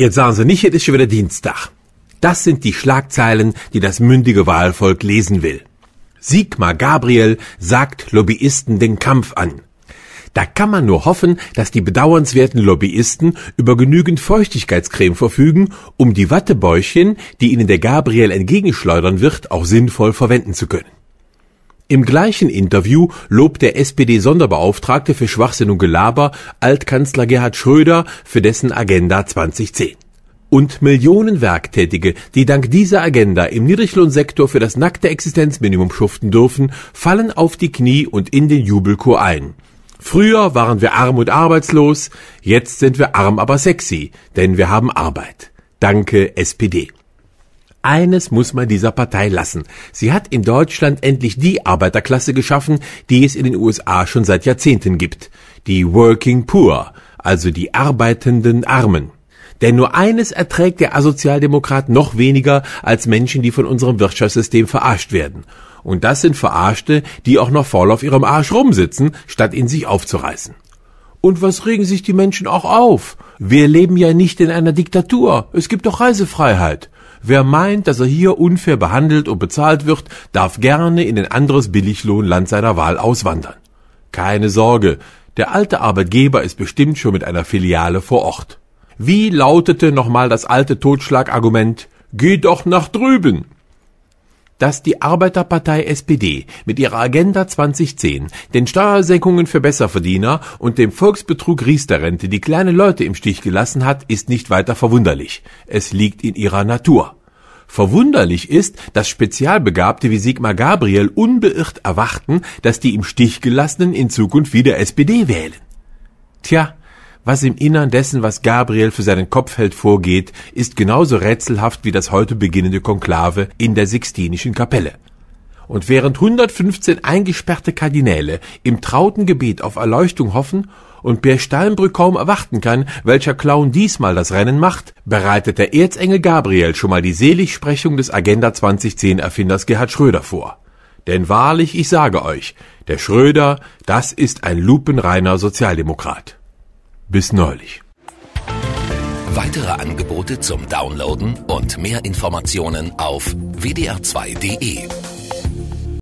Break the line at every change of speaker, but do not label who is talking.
Jetzt sagen sie nicht, jetzt ist schon wieder Dienstag. Das sind die Schlagzeilen, die das mündige Wahlvolk lesen will. Sigmar Gabriel sagt Lobbyisten den Kampf an. Da kann man nur hoffen, dass die bedauernswerten Lobbyisten über genügend Feuchtigkeitscreme verfügen, um die Wattebäuchchen, die ihnen der Gabriel entgegenschleudern wird, auch sinnvoll verwenden zu können. Im gleichen Interview lobt der SPD-Sonderbeauftragte für Schwachsinn und Gelaber Altkanzler Gerhard Schröder für dessen Agenda 2010. Und Millionen Werktätige, die dank dieser Agenda im Niedriglohnsektor für das nackte Existenzminimum schuften dürfen, fallen auf die Knie und in den Jubelchor ein. Früher waren wir arm und arbeitslos, jetzt sind wir arm aber sexy, denn wir haben Arbeit. Danke SPD. Eines muss man dieser Partei lassen. Sie hat in Deutschland endlich die Arbeiterklasse geschaffen, die es in den USA schon seit Jahrzehnten gibt. Die Working Poor, also die arbeitenden Armen. Denn nur eines erträgt der Asozialdemokrat noch weniger als Menschen, die von unserem Wirtschaftssystem verarscht werden. Und das sind Verarschte, die auch noch faul auf ihrem Arsch rumsitzen, statt ihn sich aufzureißen. Und was regen sich die Menschen auch auf? Wir leben ja nicht in einer Diktatur. Es gibt doch Reisefreiheit. Wer meint, dass er hier unfair behandelt und bezahlt wird, darf gerne in ein anderes Billiglohnland seiner Wahl auswandern. Keine Sorge, der alte Arbeitgeber ist bestimmt schon mit einer Filiale vor Ort. Wie lautete nochmal das alte Totschlagargument? Geh doch nach drüben dass die Arbeiterpartei SPD mit ihrer Agenda 2010 den Steuersenkungen für Besserverdiener und dem Volksbetrug Riester-Rente die kleinen Leute im Stich gelassen hat, ist nicht weiter verwunderlich. Es liegt in ihrer Natur. Verwunderlich ist, dass Spezialbegabte wie Sigmar Gabriel unbeirrt erwarten, dass die im Stich gelassenen in Zukunft wieder SPD wählen. Tja, was im Innern dessen, was Gabriel für seinen Kopf hält, vorgeht, ist genauso rätselhaft wie das heute beginnende Konklave in der Sixtinischen Kapelle. Und während 115 eingesperrte Kardinäle im trauten Gebet auf Erleuchtung hoffen und Pierre Steinbrück kaum erwarten kann, welcher Clown diesmal das Rennen macht, bereitet der Erzengel Gabriel schon mal die Seligsprechung des Agenda 2010 Erfinders Gerhard Schröder vor. Denn wahrlich, ich sage euch, der Schröder, das ist ein lupenreiner Sozialdemokrat. Bis neulich. Weitere Angebote zum Downloaden und mehr Informationen auf wdr2.de.